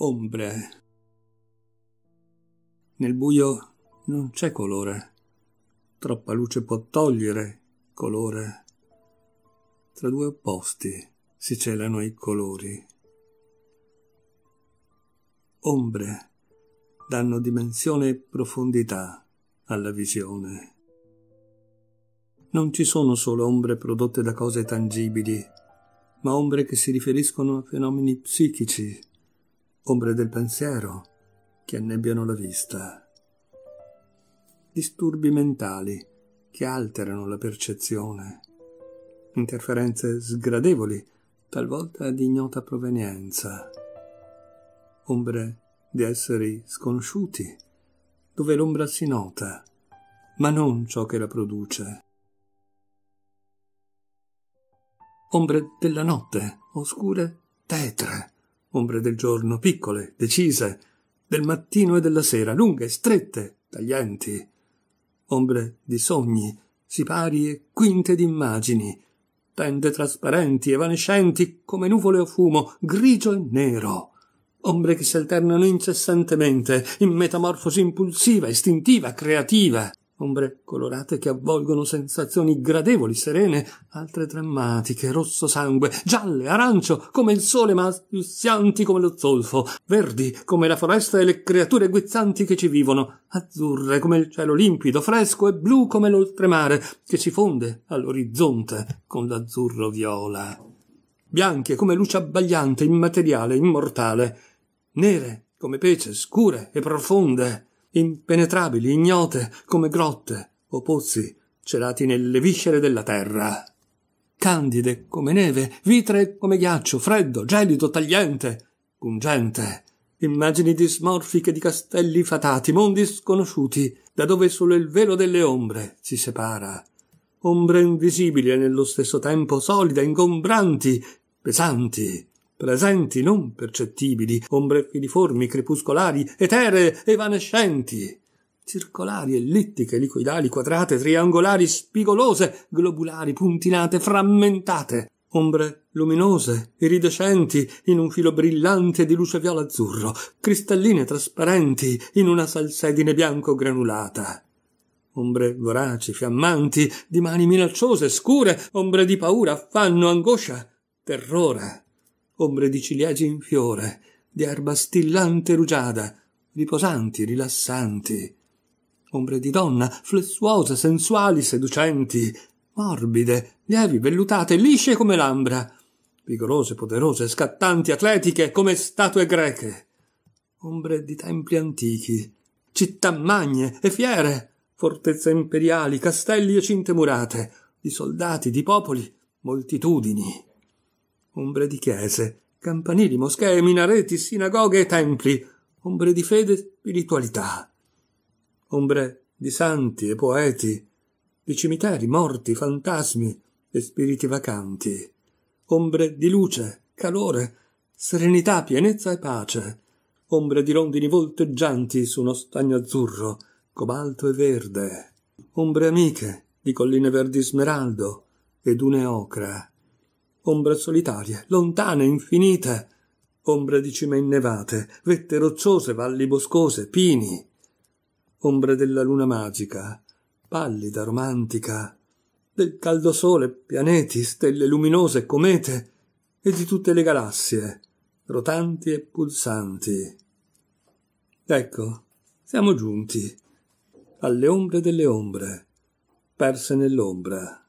ombre. Nel buio non c'è colore, troppa luce può togliere colore. Tra due opposti si celano i colori. Ombre danno dimensione e profondità alla visione. Non ci sono solo ombre prodotte da cose tangibili, ma ombre che si riferiscono a fenomeni psichici, ombre del pensiero che annebbiano la vista, disturbi mentali che alterano la percezione, interferenze sgradevoli, talvolta di ignota provenienza, ombre di esseri sconosciuti, dove l'ombra si nota, ma non ciò che la produce. Ombre della notte, oscure, tetre, ombre del giorno, piccole, decise, del mattino e della sera, lunghe, strette, taglienti, ombre di sogni, sipari e quinte d'immagini, tende trasparenti, evanescenti, come nuvole o fumo, grigio e nero, ombre che si alternano incessantemente, in metamorfosi impulsiva, istintiva, creativa, ombre colorate che avvolgono sensazioni gradevoli, serene, altre drammatiche, rosso sangue, gialle, arancio, come il sole, ma spiussianti come lo zolfo, verdi come la foresta e le creature guizzanti che ci vivono, azzurre come il cielo limpido, fresco e blu come l'oltremare, che si fonde all'orizzonte con l'azzurro viola. Bianche come luce abbagliante, immateriale, immortale, nere come pece, scure e profonde, impenetrabili, ignote come grotte o pozzi celati nelle viscere della terra. Candide come neve, vitre come ghiaccio, freddo, gelido, tagliente, pungente. Immagini dismorfiche di castelli fatati, mondi sconosciuti, da dove solo il velo delle ombre si separa. Ombre invisibili e nello stesso tempo solide, ingombranti, pesanti, presenti non percettibili, ombre filiformi, crepuscolari, eteree, evanescenti, circolari, ellittiche, liquidali, quadrate, triangolari, spigolose, globulari, puntinate, frammentate, ombre luminose, iridescenti, in un filo brillante di luce viola azzurro, cristalline trasparenti, in una salsedine bianco granulata. Ombre voraci, fiammanti, di mani minacciose, scure, ombre di paura, affanno, angoscia, terrore ombre di ciliegi in fiore, di erba stillante rugiada, riposanti, rilassanti. Ombre di donna, flessuose, sensuali, seducenti, morbide, lievi, vellutate, lisce come l'ambra, vigorose, poderose, scattanti, atletiche come statue greche. Ombre di templi antichi, città magne e fiere, fortezze imperiali, castelli e cinte murate, di soldati, di popoli, moltitudini ombre di chiese, campanili, moschee, minareti, sinagoghe e templi, ombre di fede e spiritualità, ombre di santi e poeti, di cimiteri, morti, fantasmi e spiriti vacanti, ombre di luce, calore, serenità, pienezza e pace, ombre di rondini volteggianti su uno stagno azzurro, cobalto e verde, ombre amiche di colline verdi smeraldo e dune ocra, ombre solitarie, lontane, infinite, ombre di cime innevate, vette rocciose, valli boscose, pini, ombre della luna magica, pallida, romantica, del caldo sole, pianeti, stelle luminose, comete, e di tutte le galassie, rotanti e pulsanti. Ecco, siamo giunti alle ombre delle ombre, perse nell'ombra.